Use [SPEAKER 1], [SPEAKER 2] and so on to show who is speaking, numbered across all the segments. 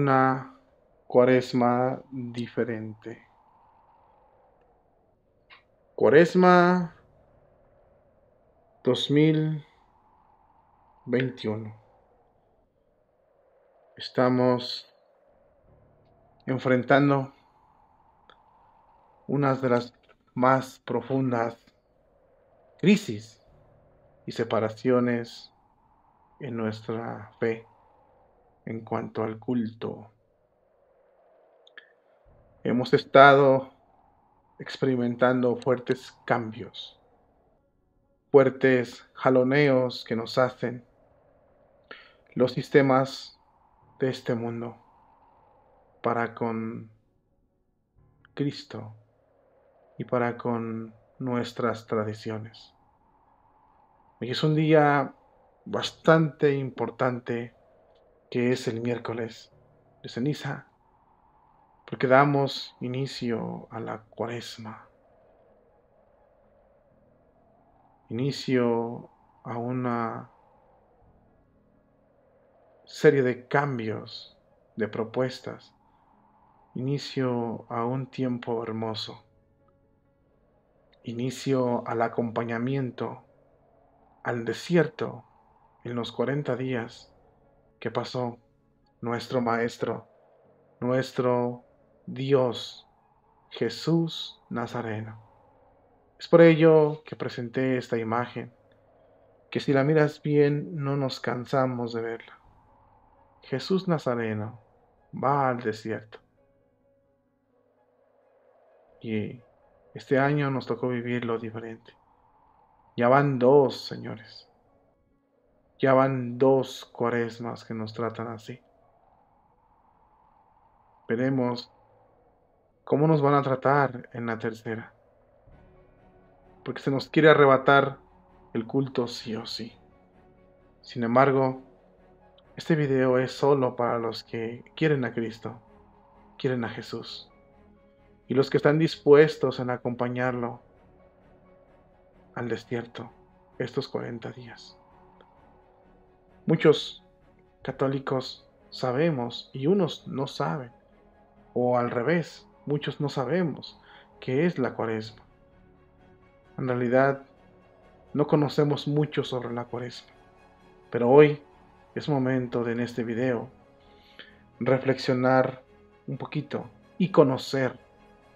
[SPEAKER 1] una cuaresma diferente. Cuaresma 2021. Estamos enfrentando unas de las más profundas crisis y separaciones en nuestra fe en cuanto al culto. Hemos estado experimentando fuertes cambios, fuertes jaloneos que nos hacen los sistemas de este mundo para con Cristo y para con nuestras tradiciones. Y es un día bastante importante que es el miércoles de ceniza, porque damos inicio a la cuaresma, inicio a una serie de cambios, de propuestas, inicio a un tiempo hermoso, inicio al acompañamiento al desierto en los 40 días ¿Qué pasó? Nuestro Maestro, nuestro Dios, Jesús Nazareno. Es por ello que presenté esta imagen, que si la miras bien no nos cansamos de verla. Jesús Nazareno va al desierto. Y este año nos tocó vivirlo diferente. Ya van dos, señores. Ya van dos cuaresmas que nos tratan así. Veremos cómo nos van a tratar en la tercera. Porque se nos quiere arrebatar el culto sí o sí. Sin embargo, este video es solo para los que quieren a Cristo, quieren a Jesús. Y los que están dispuestos en acompañarlo al desierto estos 40 días. Muchos católicos sabemos y unos no saben, o al revés, muchos no sabemos qué es la cuaresma. En realidad, no conocemos mucho sobre la cuaresma, pero hoy es momento de en este video reflexionar un poquito y conocer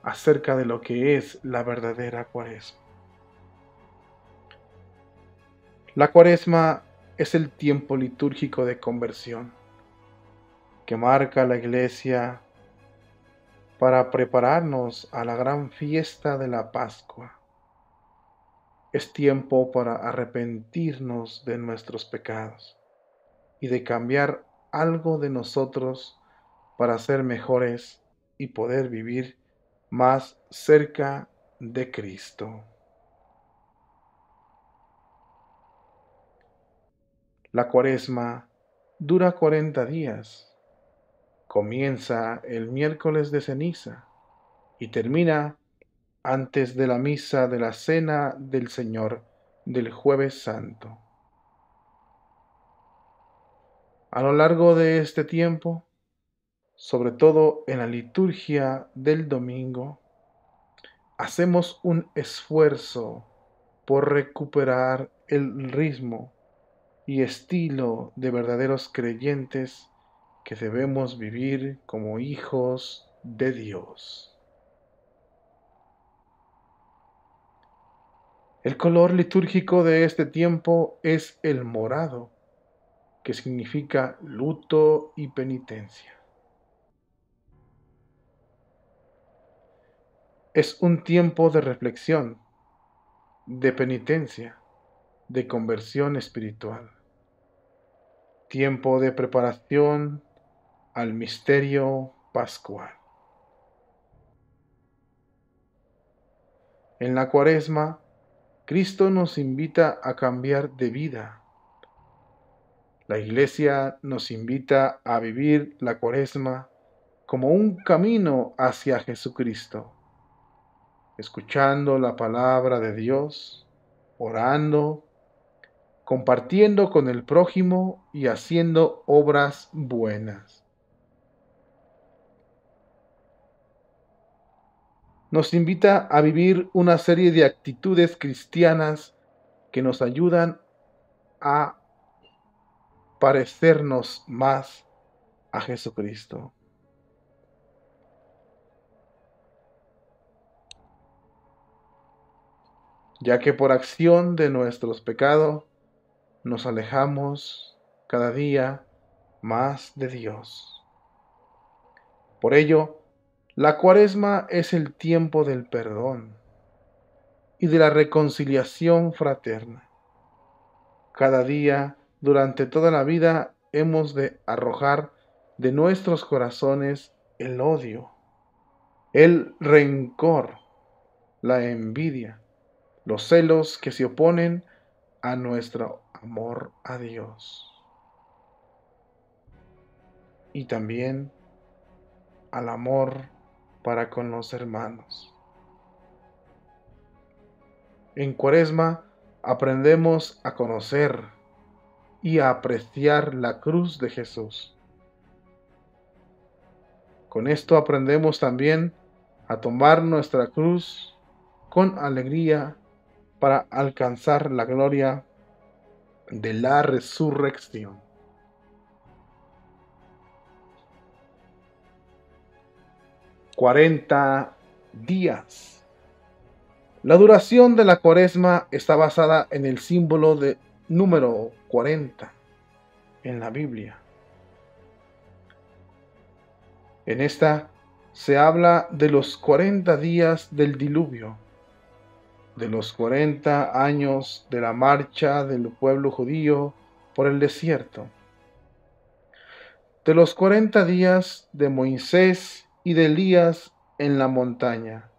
[SPEAKER 1] acerca de lo que es la verdadera cuaresma. La cuaresma es el tiempo litúrgico de conversión que marca la iglesia para prepararnos a la gran fiesta de la Pascua. Es tiempo para arrepentirnos de nuestros pecados y de cambiar algo de nosotros para ser mejores y poder vivir más cerca de Cristo. La cuaresma dura 40 días. Comienza el miércoles de ceniza y termina antes de la misa de la cena del Señor del jueves santo. A lo largo de este tiempo, sobre todo en la liturgia del domingo, hacemos un esfuerzo por recuperar el ritmo y estilo de verdaderos creyentes que debemos vivir como hijos de Dios. El color litúrgico de este tiempo es el morado, que significa luto y penitencia. Es un tiempo de reflexión, de penitencia, de conversión espiritual tiempo de preparación al misterio pascual. En la cuaresma, Cristo nos invita a cambiar de vida. La iglesia nos invita a vivir la cuaresma como un camino hacia Jesucristo, escuchando la palabra de Dios, orando compartiendo con el prójimo y haciendo obras buenas. Nos invita a vivir una serie de actitudes cristianas que nos ayudan a parecernos más a Jesucristo. Ya que por acción de nuestros pecados, nos alejamos cada día más de Dios. Por ello, la cuaresma es el tiempo del perdón y de la reconciliación fraterna. Cada día, durante toda la vida, hemos de arrojar de nuestros corazones el odio, el rencor, la envidia, los celos que se oponen a nuestra amor a Dios y también al amor para con los hermanos. En Cuaresma aprendemos a conocer y a apreciar la cruz de Jesús. Con esto aprendemos también a tomar nuestra cruz con alegría para alcanzar la gloria de la resurrección. Cuarenta días. La duración de la cuaresma está basada en el símbolo de número 40 en la Biblia. En esta se habla de los 40 días del diluvio de los 40 años de la marcha del pueblo judío por el desierto, de los cuarenta días de Moisés y de Elías en la montaña,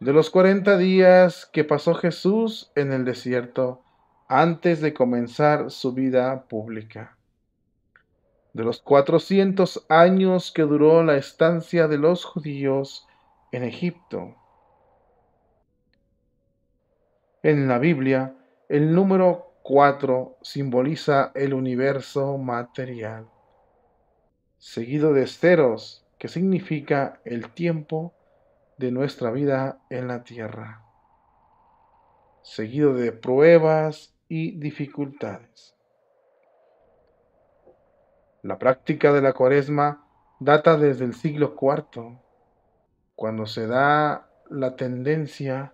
[SPEAKER 1] de los cuarenta días que pasó Jesús en el desierto antes de comenzar su vida pública, de los cuatrocientos años que duró la estancia de los judíos en Egipto, en la Biblia, el número 4 simboliza el universo material, seguido de esteros, que significa el tiempo de nuestra vida en la tierra, seguido de pruebas y dificultades. La práctica de la cuaresma data desde el siglo IV, cuando se da la tendencia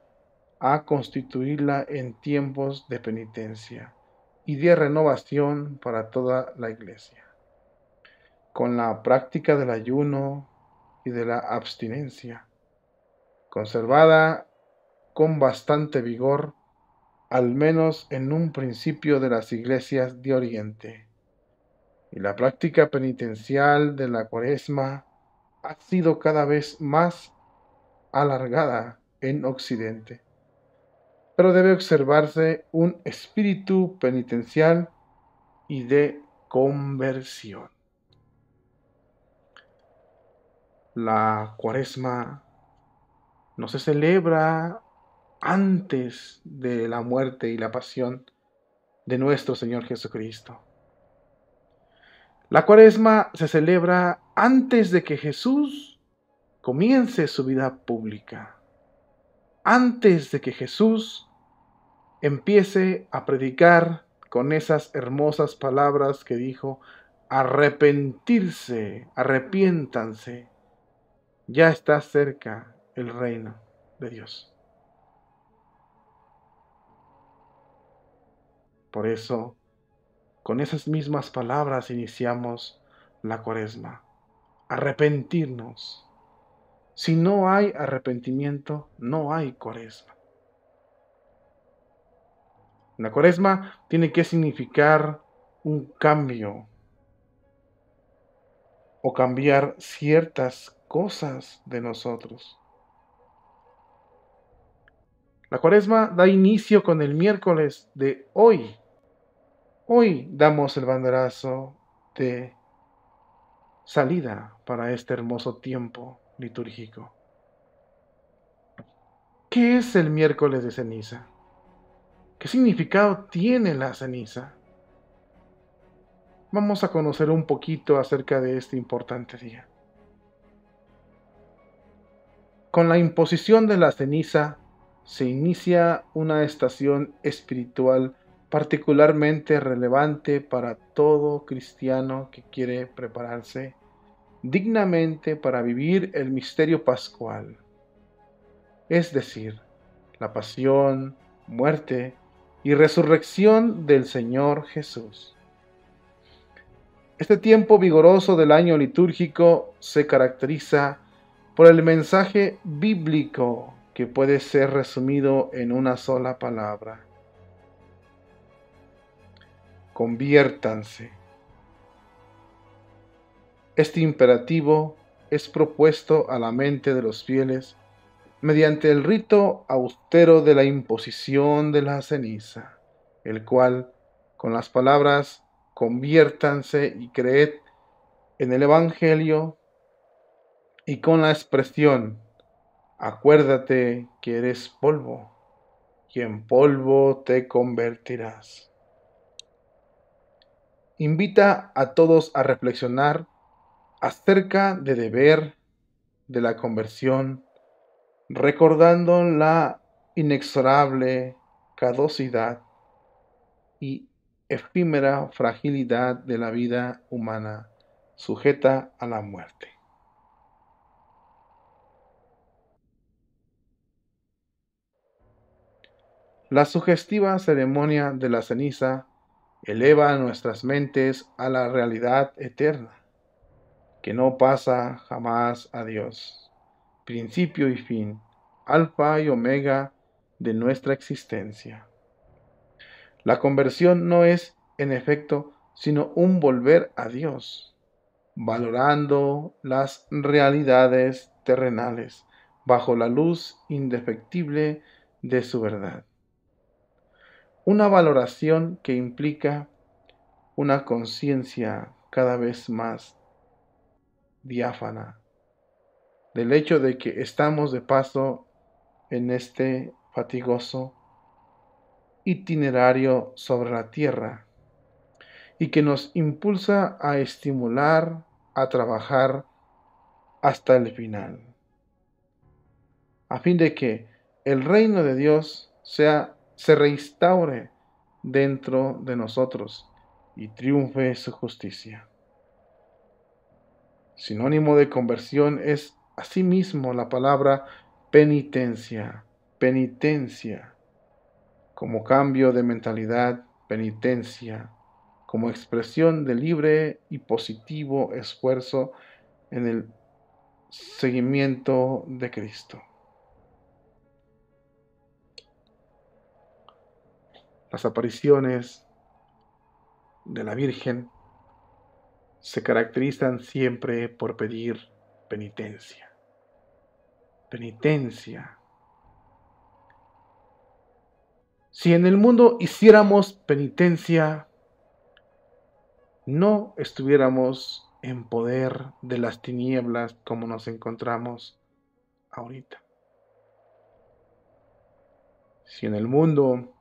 [SPEAKER 1] a constituirla en tiempos de penitencia y de renovación para toda la iglesia, con la práctica del ayuno y de la abstinencia, conservada con bastante vigor, al menos en un principio de las iglesias de Oriente. Y la práctica penitencial de la cuaresma ha sido cada vez más alargada en Occidente pero debe observarse un espíritu penitencial y de conversión. La cuaresma no se celebra antes de la muerte y la pasión de nuestro Señor Jesucristo. La cuaresma se celebra antes de que Jesús comience su vida pública antes de que Jesús empiece a predicar con esas hermosas palabras que dijo, arrepentirse, arrepiéntanse, ya está cerca el reino de Dios. Por eso, con esas mismas palabras iniciamos la cuaresma, arrepentirnos si no hay arrepentimiento, no hay cuaresma. La cuaresma tiene que significar un cambio o cambiar ciertas cosas de nosotros. La cuaresma da inicio con el miércoles de hoy. Hoy damos el banderazo de salida para este hermoso tiempo litúrgico. ¿Qué es el miércoles de ceniza? ¿Qué significado tiene la ceniza? Vamos a conocer un poquito acerca de este importante día. Con la imposición de la ceniza se inicia una estación espiritual particularmente relevante para todo cristiano que quiere prepararse dignamente para vivir el misterio pascual, es decir, la pasión, muerte y resurrección del Señor Jesús. Este tiempo vigoroso del año litúrgico se caracteriza por el mensaje bíblico que puede ser resumido en una sola palabra. Conviértanse este imperativo es propuesto a la mente de los fieles mediante el rito austero de la imposición de la ceniza, el cual, con las palabras conviértanse y creed en el Evangelio, y con la expresión, acuérdate que eres polvo, y en polvo te convertirás. Invita a todos a reflexionar acerca de deber de la conversión, recordando la inexorable caducidad y efímera fragilidad de la vida humana sujeta a la muerte. La sugestiva ceremonia de la ceniza eleva nuestras mentes a la realidad eterna que no pasa jamás a Dios, principio y fin, alfa y omega de nuestra existencia. La conversión no es, en efecto, sino un volver a Dios, valorando las realidades terrenales bajo la luz indefectible de su verdad. Una valoración que implica una conciencia cada vez más diáfana del hecho de que estamos de paso en este fatigoso itinerario sobre la tierra y que nos impulsa a estimular, a trabajar hasta el final, a fin de que el reino de Dios sea, se reinstaure dentro de nosotros y triunfe su justicia. Sinónimo de conversión es asimismo la palabra penitencia, penitencia, como cambio de mentalidad, penitencia, como expresión de libre y positivo esfuerzo en el seguimiento de Cristo. Las apariciones de la Virgen se caracterizan siempre por pedir penitencia. Penitencia. Si en el mundo hiciéramos penitencia, no estuviéramos en poder de las tinieblas como nos encontramos ahorita. Si en el mundo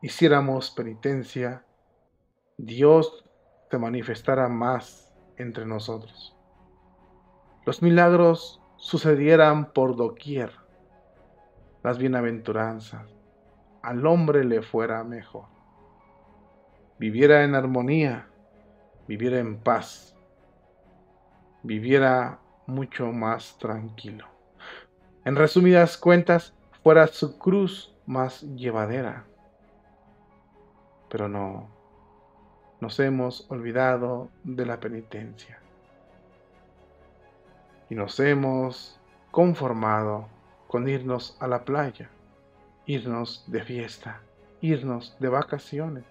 [SPEAKER 1] hiciéramos penitencia, Dios se manifestara más entre nosotros. Los milagros sucedieran por doquier, las bienaventuranzas, al hombre le fuera mejor. Viviera en armonía, viviera en paz, viviera mucho más tranquilo. En resumidas cuentas, fuera su cruz más llevadera. Pero no, nos hemos olvidado de la penitencia y nos hemos conformado con irnos a la playa, irnos de fiesta, irnos de vacaciones.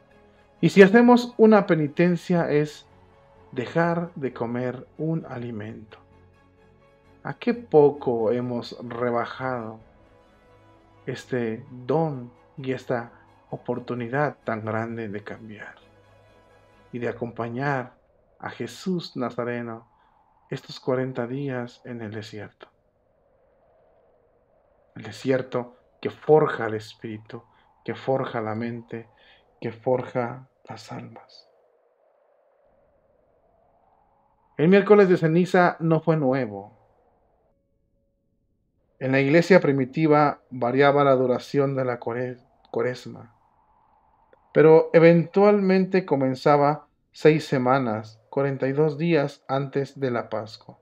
[SPEAKER 1] Y si hacemos una penitencia es dejar de comer un alimento. ¿A qué poco hemos rebajado este don y esta oportunidad tan grande de cambiar? y de acompañar a Jesús Nazareno estos 40 días en el desierto. El desierto que forja el espíritu, que forja la mente, que forja las almas. El miércoles de ceniza no fue nuevo. En la iglesia primitiva variaba la duración de la cuaresma pero eventualmente comenzaba seis semanas, 42 días antes de la Pascua.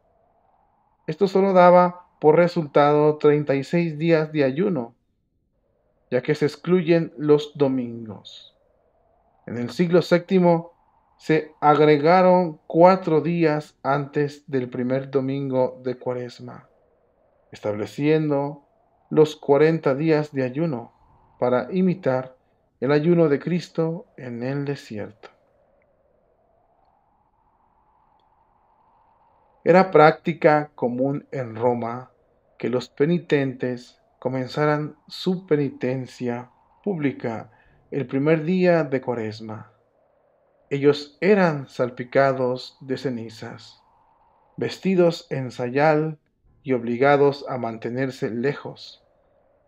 [SPEAKER 1] Esto solo daba por resultado 36 días de ayuno, ya que se excluyen los domingos. En el siglo VII se agregaron cuatro días antes del primer domingo de Cuaresma, estableciendo los 40 días de ayuno para imitar el ayuno de Cristo en el desierto. Era práctica común en Roma que los penitentes comenzaran su penitencia pública el primer día de Cuaresma. Ellos eran salpicados de cenizas, vestidos en sayal y obligados a mantenerse lejos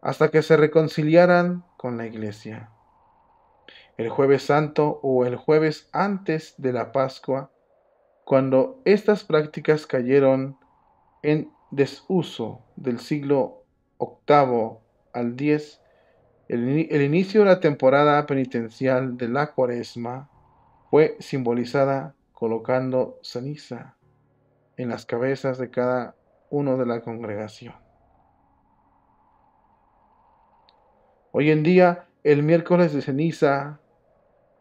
[SPEAKER 1] hasta que se reconciliaran con la iglesia el jueves santo o el jueves antes de la Pascua, cuando estas prácticas cayeron en desuso del siglo VIII al X, el, el inicio de la temporada penitencial de la cuaresma fue simbolizada colocando ceniza en las cabezas de cada uno de la congregación. Hoy en día, el miércoles de ceniza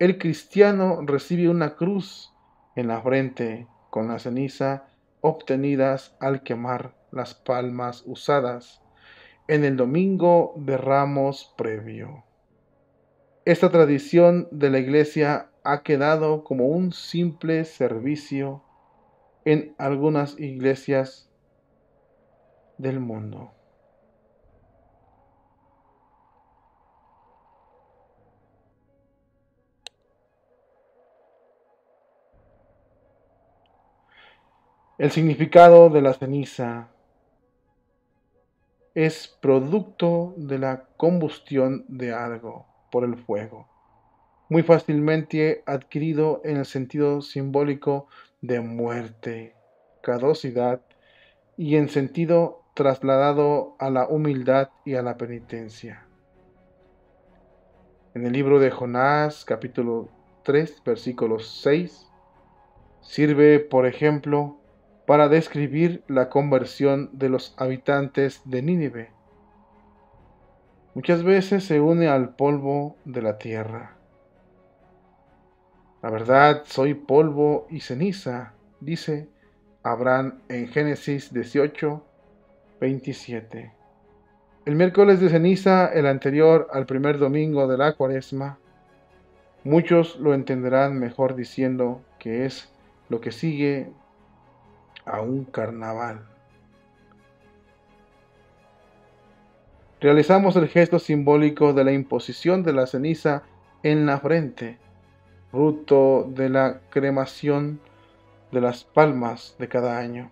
[SPEAKER 1] el cristiano recibe una cruz en la frente con la ceniza obtenidas al quemar las palmas usadas en el domingo de ramos previo. Esta tradición de la iglesia ha quedado como un simple servicio en algunas iglesias del mundo. El significado de la ceniza es producto de la combustión de algo por el fuego, muy fácilmente adquirido en el sentido simbólico de muerte, caducidad y en sentido trasladado a la humildad y a la penitencia. En el libro de Jonás, capítulo 3, versículo 6, sirve, por ejemplo, para describir la conversión de los habitantes de Nínive. Muchas veces se une al polvo de la tierra. La verdad, soy polvo y ceniza, dice Abraham en Génesis 18, 27. El miércoles de ceniza, el anterior al primer domingo de la cuaresma, muchos lo entenderán mejor diciendo que es lo que sigue a un carnaval. Realizamos el gesto simbólico de la imposición de la ceniza en la frente, fruto de la cremación de las palmas de cada año.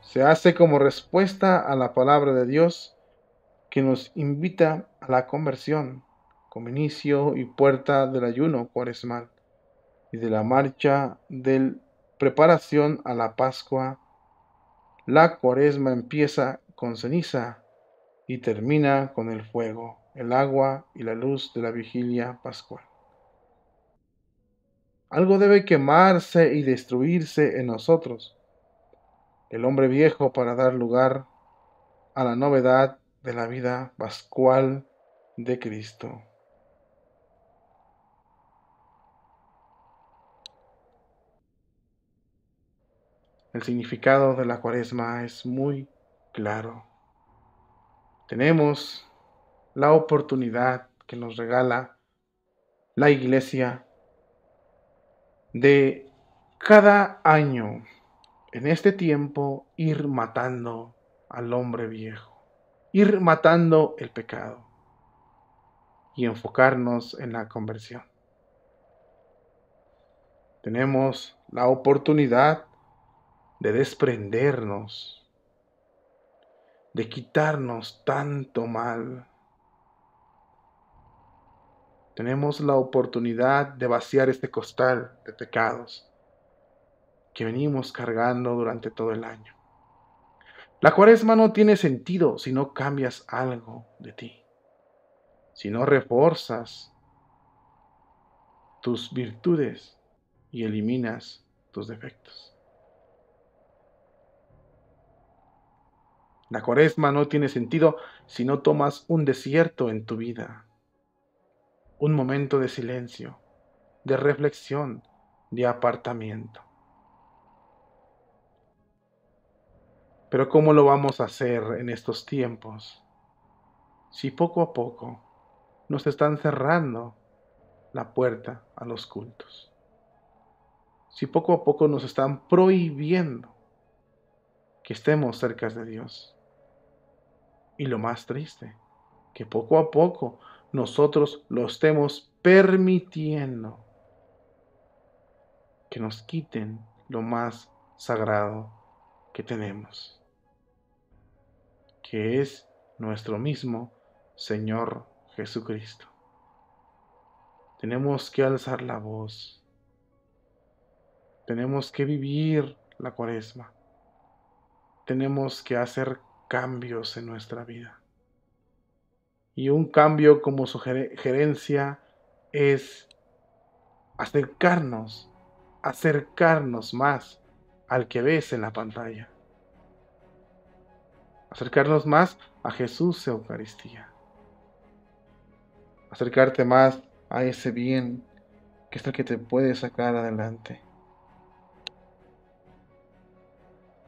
[SPEAKER 1] Se hace como respuesta a la palabra de Dios que nos invita a la conversión como inicio y puerta del ayuno cuaresmal y de la marcha de preparación a la Pascua, la cuaresma empieza con ceniza y termina con el fuego, el agua y la luz de la vigilia pascual. Algo debe quemarse y destruirse en nosotros, el hombre viejo para dar lugar a la novedad de la vida pascual de Cristo. El significado de la cuaresma es muy claro. Tenemos la oportunidad que nos regala la iglesia de cada año en este tiempo ir matando al hombre viejo, ir matando el pecado y enfocarnos en la conversión. Tenemos la oportunidad de desprendernos, de quitarnos tanto mal. Tenemos la oportunidad de vaciar este costal de pecados que venimos cargando durante todo el año. La cuaresma no tiene sentido si no cambias algo de ti, si no reforzas tus virtudes y eliminas tus defectos. La cuaresma no tiene sentido si no tomas un desierto en tu vida. Un momento de silencio, de reflexión, de apartamiento. Pero ¿cómo lo vamos a hacer en estos tiempos? Si poco a poco nos están cerrando la puerta a los cultos. Si poco a poco nos están prohibiendo que estemos cerca de Dios. Y lo más triste, que poco a poco nosotros lo estemos permitiendo que nos quiten lo más sagrado que tenemos, que es nuestro mismo Señor Jesucristo. Tenemos que alzar la voz. Tenemos que vivir la cuaresma. Tenemos que hacer cambios en nuestra vida. Y un cambio como sugerencia es acercarnos, acercarnos más al que ves en la pantalla. Acercarnos más a Jesús Eucaristía. Acercarte más a ese bien que es el que te puede sacar adelante.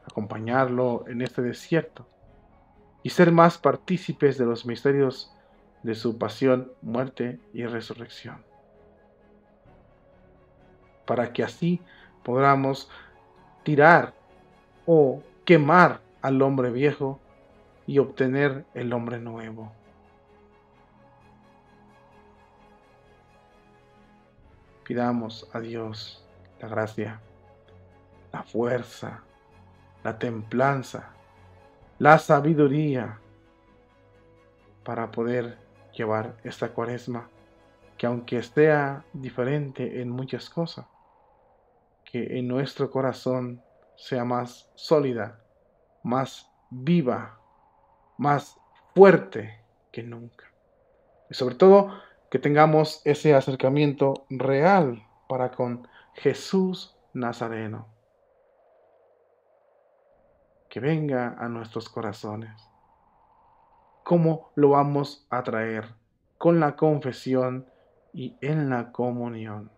[SPEAKER 1] Acompañarlo en este desierto y ser más partícipes de los misterios de su pasión, muerte y resurrección. Para que así podamos tirar o quemar al hombre viejo y obtener el hombre nuevo. Pidamos a Dios la gracia, la fuerza, la templanza la sabiduría para poder llevar esta cuaresma, que aunque sea diferente en muchas cosas, que en nuestro corazón sea más sólida, más viva, más fuerte que nunca. Y sobre todo, que tengamos ese acercamiento real para con Jesús Nazareno que venga a nuestros corazones. ¿Cómo lo vamos a traer? Con la confesión y en la comunión.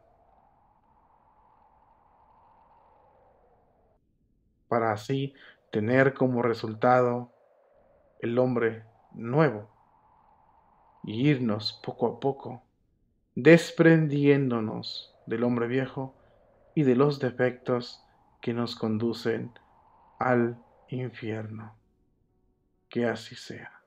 [SPEAKER 1] Para así tener como resultado el hombre nuevo y irnos poco a poco desprendiéndonos del hombre viejo y de los defectos que nos conducen al infierno. Que así sea.